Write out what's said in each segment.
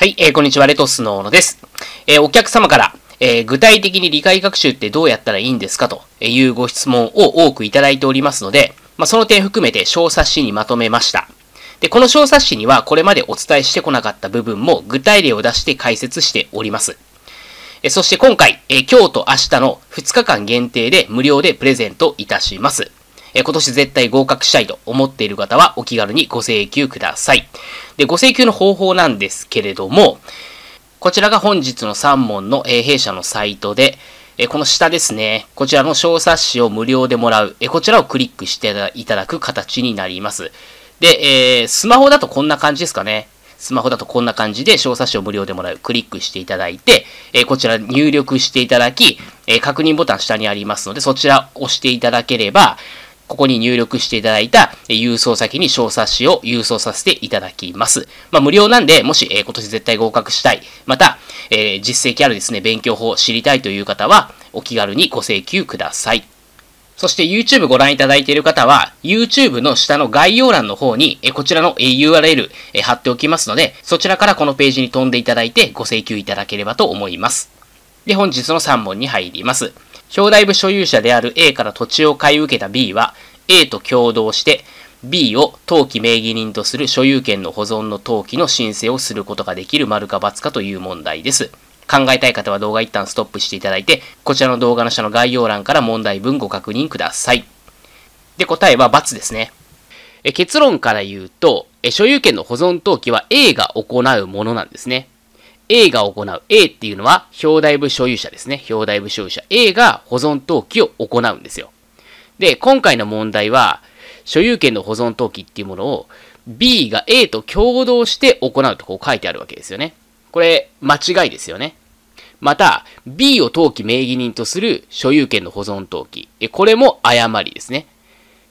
はい、えー、こんにちは、レトスの小野です。えー、お客様から、えー、具体的に理解学習ってどうやったらいいんですかというご質問を多くいただいておりますので、まあ、その点含めて小冊子にまとめました。で、この小冊子にはこれまでお伝えしてこなかった部分も具体例を出して解説しております。えそして今回、え今日と明日の2日間限定で無料でプレゼントいたします。え今年絶対合格したいと思っている方はお気軽にご請求ください。で、ご請求の方法なんですけれども、こちらが本日の3問の、え弊社のサイトで、えこの下ですね、こちらの小冊子を無料でもらう、えこちらをクリックしていただく形になります。で、えスマホだとこんな感じですかね。スマホだとこんな感じで小冊子を無料でもらう。クリックしていただいて、えー、こちら入力していただき、えー、確認ボタン下にありますので、そちらを押していただければ、ここに入力していただいた郵送先に小冊子を郵送させていただきます。まあ、無料なんで、もし、え今年絶対合格したい、また、えー、実績あるですね、勉強法を知りたいという方は、お気軽にご請求ください。そして YouTube ご覧いただいている方は、YouTube の下の概要欄の方に、こちらの URL 貼っておきますので、そちらからこのページに飛んでいただいてご請求いただければと思います。で、本日の3問に入ります。表題部所有者である A から土地を買い受けた B は、A と共同して B を登記名義人とする所有権の保存の登記の申請をすることができる丸か×かという問題です。考えたい方は動画一旦ストップしていただいて、こちらの動画の下の概要欄から問題文ご確認ください。で、答えは×ですね。え結論から言うとえ、所有権の保存登記は A が行うものなんですね。A が行う。A っていうのは、表題部所有者ですね。表題部所有者。A が保存登記を行うんですよ。で、今回の問題は、所有権の保存登記っていうものを B が A と共同して行うとこう書いてあるわけですよね。これ、間違いですよね。また、B を登記名義人とする所有権の保存登記。これも誤りですね。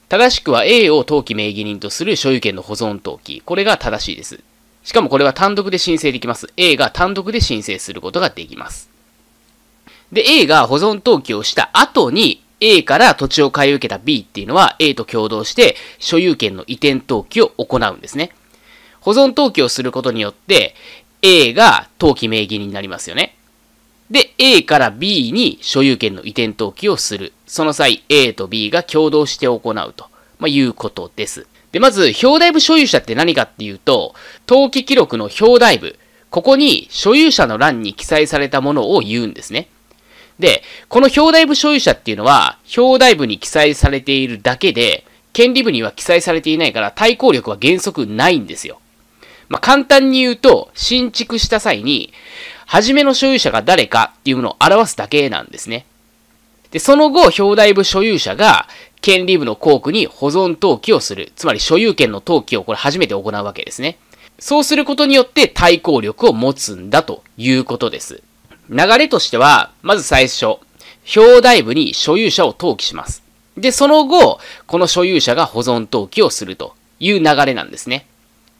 正しくは A を登記名義人とする所有権の保存登記。これが正しいです。しかもこれは単独で申請できます。A が単独で申請することができます。で、A が保存登記をした後に A から土地を買い受けた B っていうのは A と共同して所有権の移転登記を行うんですね。保存登記をすることによって A が登記名義になりますよね。で、A から B に所有権の移転登記をする。その際、A と B が共同して行うと、まあ、いうことです。で、まず、表題部所有者って何かっていうと、登記記録の表題部、ここに所有者の欄に記載されたものを言うんですね。で、この表題部所有者っていうのは、表題部に記載されているだけで、権利部には記載されていないから対抗力は原則ないんですよ。まあ、簡単に言うと、新築した際に、初めの所有者が誰かっていうのを表すだけなんですね。で、その後、表題部所有者が、権利部の校区に保存登記をする。つまり所有権の登記をこれ初めて行うわけですね。そうすることによって対抗力を持つんだということです。流れとしては、まず最初、表題部に所有者を登記します。で、その後、この所有者が保存登記をするという流れなんですね。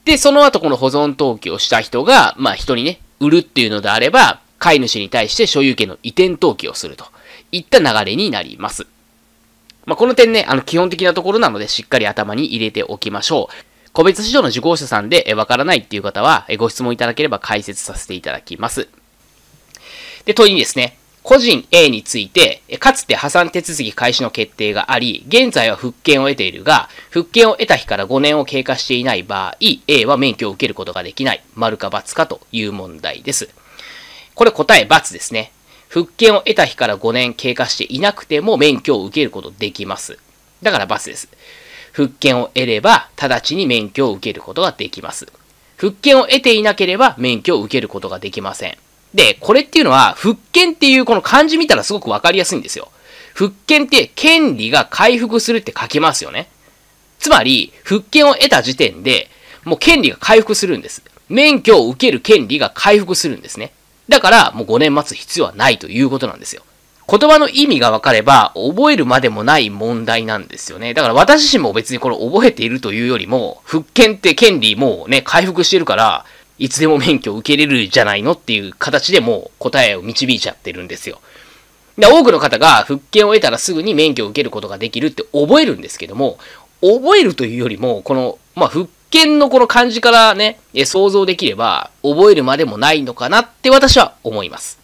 で、その後この保存登記をした人が、まあ人にね、売るっていうのであれば、飼い主に対して所有権の移転登記をするといった流れになります。まあ、この点ね、あの基本的なところなのでしっかり頭に入れておきましょう。個別市場の受講者さんでわからないっていう方はご質問いただければ解説させていただきます。で、問いにですね、個人 A について、かつて破産手続き開始の決定があり、現在は復権を得ているが、復権を得た日から5年を経過していない場合、A は免許を受けることができない、丸か×かという問題です。これ答え×ですね。復権を得た日から5年経過していなくても免許を受けることできます。だから×です。復権を得れば、直ちに免許を受けることができます。復権を得ていなければ免許を受けることができません。で、これっていうのは、復権っていうこの漢字見たらすごくわかりやすいんですよ。復権って権利が回復するって書けますよね。つまり、復権を得た時点で、もう権利が回復するんです。免許を受ける権利が回復するんですね。だから、もう5年待つ必要はないということなんですよ。言葉の意味が分かれば、覚えるまでもない問題なんですよね。だから私自身も別にこれ覚えているというよりも、復権って権利もうね、回復してるから、いつでも免許を受けれるじゃないのっていう形でもう答えを導いちゃってるんですよ。で多くの方が復権を得たらすぐに免許を受けることができるって覚えるんですけども、覚えるというよりも、この、まあ、復権のこの漢字からね、想像できれば、覚えるまでもないのかなって私は思います。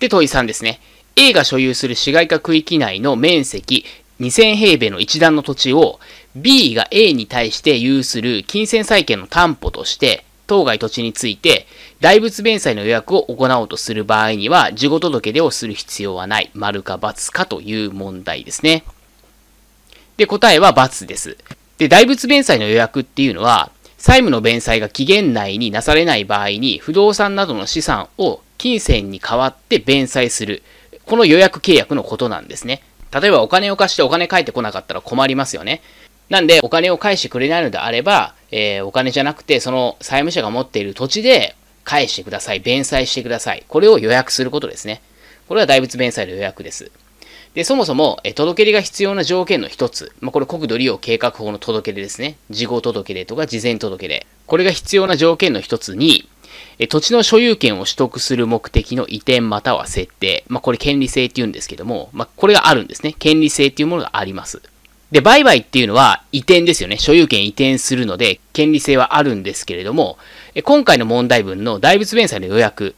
で、問い3ですね。A が所有する市街化区域内の面積2000平米の一段の土地を B が A に対して有する金銭債権の担保として当該土地について、大仏弁済の予約を行おうとする場合には、事後届出をする必要はない。丸か×かという問題ですね。で、答えは×です。で、大仏弁済の予約っていうのは、債務の弁済が期限内になされない場合に、不動産などの資産を金銭に代わって弁済する。この予約契約のことなんですね。例えばお金を貸してお金返ってこなかったら困りますよね。なんで、お金を返してくれないのであれば、えー、お金じゃなくて、その債務者が持っている土地で返してください。弁済してください。これを予約することですね。これは大仏弁済の予約です。で、そもそも、え届け出が必要な条件の一つ。まあ、これ国土利用計画法の届け出ですね。事後届け出とか事前届け出。これが必要な条件の一つに、え土地の所有権を取得する目的の移転または設定。まあ、これ権利性って言うんですけども、まあ、これがあるんですね。権利性っていうものがあります。で、売買っていうのは移転ですよね。所有権移転するので、権利性はあるんですけれども、今回の問題文の大仏弁済の予約、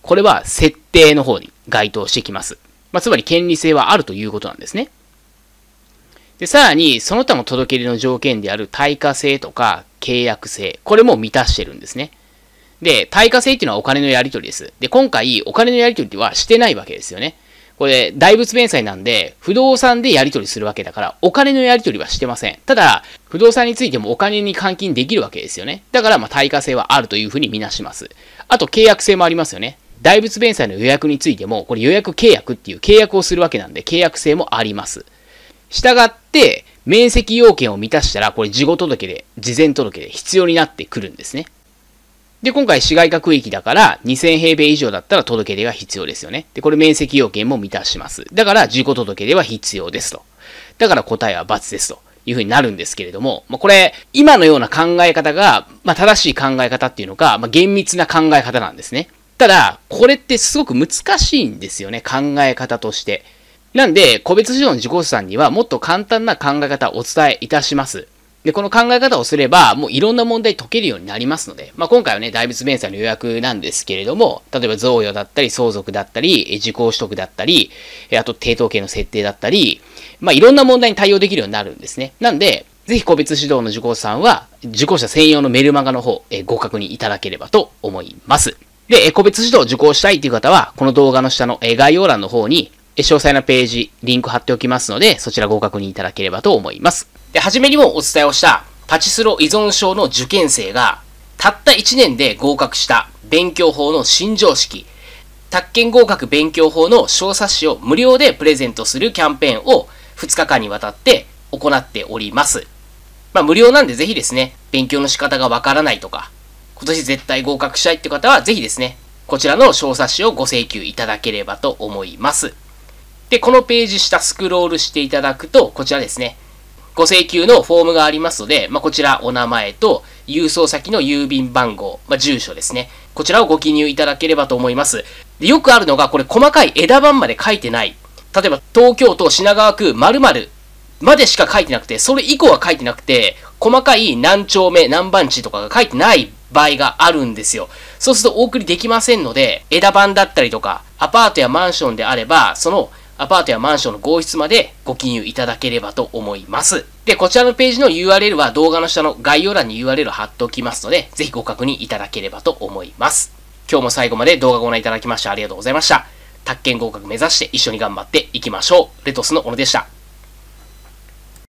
これは設定の方に該当してきます。まあ、つまり権利性はあるということなんですね。で、さらに、その他の届け出の条件である対価性とか契約性、これも満たしてるんですね。で、対価性っていうのはお金のやり取りです。で、今回、お金のやり取りはしてないわけですよね。これ、大仏弁済なんで、不動産でやり取りするわけだから、お金のやり取りはしてません。ただ、不動産についてもお金に換金できるわけですよね。だから、まあ、対価性はあるというふうにみなします。あと、契約性もありますよね。大仏弁済の予約についても、これ予約契約っていう契約をするわけなんで、契約性もあります。したがって、面積要件を満たしたら、これ事後届で、事前届で必要になってくるんですね。で、今回市街化区域だから、2000平米以上だったら届け出が必要ですよね。で、これ面積要件も満たします。だから、自己届け出は必要ですと。だから答えは×ですと。いうふうになるんですけれども、まあ、これ、今のような考え方が、まあ、正しい考え方っていうのか、まあ、厳密な考え方なんですね。ただ、これってすごく難しいんですよね、考え方として。なんで、個別指導の自己資産にはもっと簡単な考え方をお伝えいたします。で、この考え方をすれば、もういろんな問題解けるようになりますので、まあ、今回はね、大仏弁済の予約なんですけれども、例えば贈与だったり、相続だったり、受講取得だったり、あと、抵当権の設定だったり、まあ、いろんな問題に対応できるようになるんですね。なんで、ぜひ個別指導の受講さんは、受講者専用のメルマガの方、えご確認いただければと思います。で、個別指導を受講したいという方は、この動画の下の概要欄の方に、詳細なページ、リンク貼っておきますので、そちらご確認いただければと思います。で、初めにもお伝えをしたパチスロ依存症の受験生が、たった1年で合格した勉強法の新常識、宅建合格勉強法の小冊子を無料でプレゼントするキャンペーンを2日間にわたって行っております。まあ無料なんでぜひですね、勉強の仕方がわからないとか、今年絶対合格したいって方はぜひですね、こちらの小冊子をご請求いただければと思います。で、このページ下スクロールしていただくと、こちらですね、ご請求のフォームがありますので、まあ、こちらお名前と郵送先の郵便番号、まあ、住所ですね。こちらをご記入いただければと思います。でよくあるのが、これ細かい枝番まで書いてない。例えば、東京都品川区〇〇までしか書いてなくて、それ以降は書いてなくて、細かい何丁目、何番地とかが書いてない場合があるんですよ。そうするとお送りできませんので、枝番だったりとか、アパートやマンションであれば、そのアパートやマンションの合室までご記入いただければと思います。で、こちらのページの URL は動画の下の概要欄に URL を貼っておきますので、ぜひご確認いただければと思います。今日も最後まで動画ご覧いただきましてありがとうございました。宅建合格目指して一緒に頑張っていきましょう。レトスの小野でした。